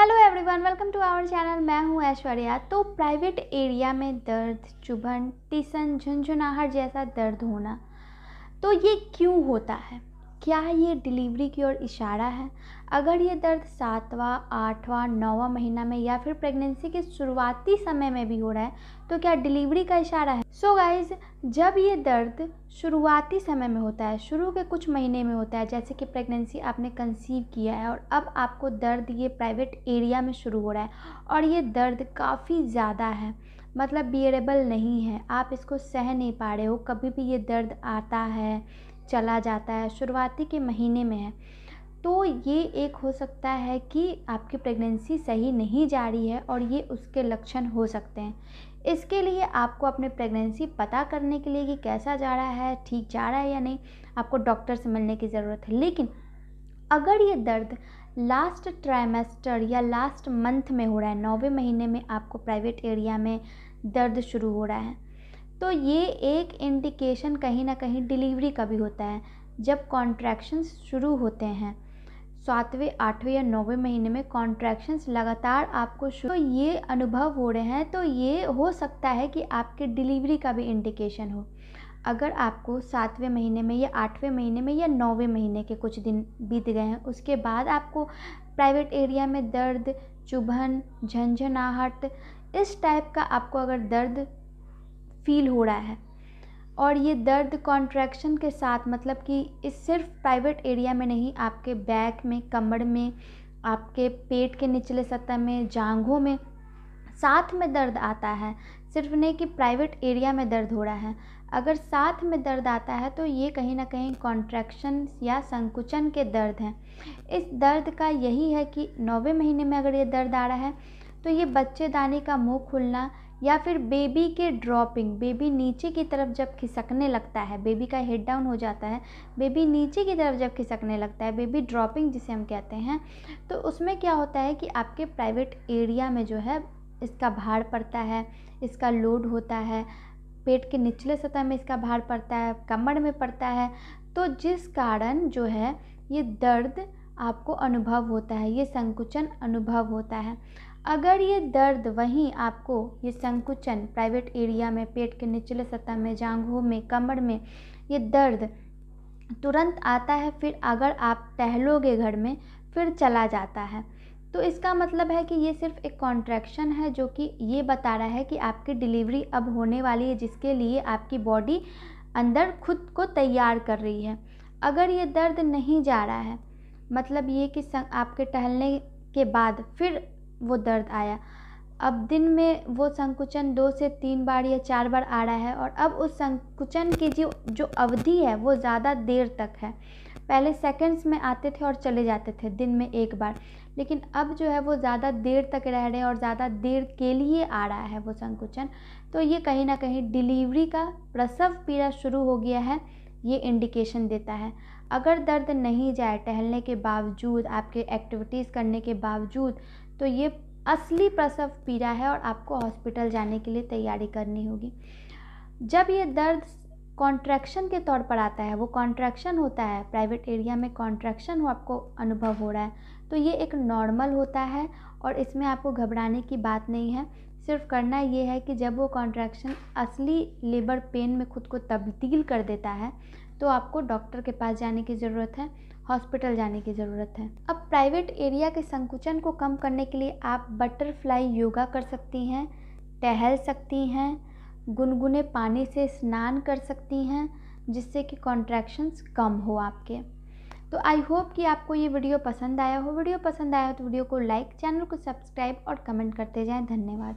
hello everyone welcome to our channel मैं हूं ऐश्वर्या तो प्राइवेट एरिया में दर्द चुभन टीसन झुनझुनाहट जैसा दर्द होना तो ये क्यों होता है क्या ये डिलीवरी की ओर इशारा है अगर ये दर्द सातवा आठवा नौवा महीना में या फिर प्रेगनेंसी के शुरुआती समय में भी हो रहा है तो क्या डिलीवरी का इशारा है सो so गाइज जब ये दर्द शुरुआती समय में होता है शुरू के कुछ महीने में होता है जैसे कि प्रेगनेंसी आपने कंसीव किया है और अब आपको दर्द ये प्राइवेट एरिया में शुरू हो रहा है और ये दर्द काफ़ी ज़्यादा है मतलब बियरेबल नहीं है आप इसको सह नहीं पा रहे हो कभी भी ये दर्द आता है चला जाता है शुरुआती के महीने में है तो ये एक हो सकता है कि आपकी प्रेगनेंसी सही नहीं जा रही है और ये उसके लक्षण हो सकते हैं इसके लिए आपको अपने प्रेगनेंसी पता करने के लिए कि कैसा जा रहा है ठीक जा रहा है या नहीं आपको डॉक्टर से मिलने की ज़रूरत है लेकिन अगर ये दर्द लास्ट ट्राइमेस्टर या लास्ट मंथ में हो रहा है नौवे महीने में आपको प्राइवेट एरिया में दर्द शुरू हो रहा है तो ये एक इंडिकेशन कहीं ना कहीं डिलीवरी का भी होता है जब कॉन्ट्रैक्शंस शुरू होते हैं सातवें आठवें या नौवें महीने में कॉन्ट्रैक्शंस लगातार आपको शुरू तो ये अनुभव हो रहे हैं तो ये हो सकता है कि आपके डिलीवरी का भी इंडिकेशन हो अगर आपको सातवें महीने में या आठवें महीने में या नौवें महीने के कुछ दिन बीत गए हैं उसके बाद आपको प्राइवेट एरिया में दर्द चुभन झंझनाहट इस टाइप का आपको अगर दर्द फील हो रहा है और ये दर्द कॉन्ट्रैक्शन के साथ मतलब कि इस सिर्फ प्राइवेट एरिया में नहीं आपके बैक में कमर में आपके पेट के निचले सतह में जांघों में साथ में दर्द आता है सिर्फ नहीं कि प्राइवेट एरिया में दर्द हो रहा है अगर साथ में दर्द आता है तो ये कहीं ना कहीं कॉन्ट्रैक्शन या संकुचन के दर्द हैं इस दर्द का यही है कि नौवे महीने में अगर ये दर्द आ रहा है तो ये बच्चेदानी का मुँह खुलना या फिर बेबी के ड्रॉपिंग बेबी नीचे की तरफ जब खिसकने लगता है बेबी का हेड डाउन हो जाता है बेबी नीचे की तरफ जब खिसकने लगता है बेबी ड्रॉपिंग जिसे हम कहते हैं तो उसमें क्या होता है कि आपके प्राइवेट एरिया में जो है इसका भार पड़ता है इसका लोड होता है पेट के निचले सतह में इसका भार पड़ता है कमर में पड़ता है तो जिस कारण जो है ये दर्द आपको अनुभव होता है ये संकुचन अनुभव होता है अगर ये दर्द वहीं आपको ये संकुचन प्राइवेट एरिया में पेट के निचले सतह में जांघों में कमर में ये दर्द तुरंत आता है फिर अगर आप टहलोगे घर में फिर चला जाता है तो इसका मतलब है कि ये सिर्फ एक कॉन्ट्रैक्शन है जो कि ये बता रहा है कि आपकी डिलीवरी अब होने वाली है जिसके लिए आपकी बॉडी अंदर खुद को तैयार कर रही है अगर ये दर्द नहीं जा रहा है मतलब ये कि आपके टहलने के बाद फिर वो दर्द आया अब दिन में वो संकुचन दो से तीन बार या चार बार आ रहा है और अब उस संकुचन की जो जो अवधि है वो ज़्यादा देर तक है पहले सेकंड्स में आते थे और चले जाते थे दिन में एक बार लेकिन अब जो है वो ज़्यादा देर तक रह रहे हैं और ज़्यादा देर के लिए आ रहा है वो संकुचन तो ये कहीं ना कहीं डिलीवरी का प्रसव पीड़ा शुरू हो गया है ये इंडिकेशन देता है अगर दर्द नहीं जाए टहलने के बावजूद आपके एक्टिविटीज़ करने के बावजूद तो ये असली प्रसव पीड़ा है और आपको हॉस्पिटल जाने के लिए तैयारी करनी होगी जब ये दर्द कॉन्ट्रैक्शन के तौर पर आता है वो कॉन्ट्रैक्शन होता है प्राइवेट एरिया में कॉन्ट्रैक्शन हो आपको अनुभव हो रहा है तो ये एक नॉर्मल होता है और इसमें आपको घबराने की बात नहीं है सिर्फ करना ये है कि जब वो कॉन्ट्रैक्शन असली लेबर पेन में खुद को तब्दील कर देता है तो आपको डॉक्टर के पास जाने की ज़रूरत है हॉस्पिटल जाने की ज़रूरत है अब प्राइवेट एरिया के संकुचन को कम करने के लिए आप बटरफ्लाई योगा कर सकती हैं टहल सकती हैं गुनगुने पानी से स्नान कर सकती हैं जिससे कि कॉन्ट्रैक्शंस कम हो आपके तो आई होप कि आपको ये वीडियो पसंद आया हो वीडियो पसंद आया हो तो वीडियो को लाइक चैनल को सब्सक्राइब और कमेंट करते जाएँ धन्यवाद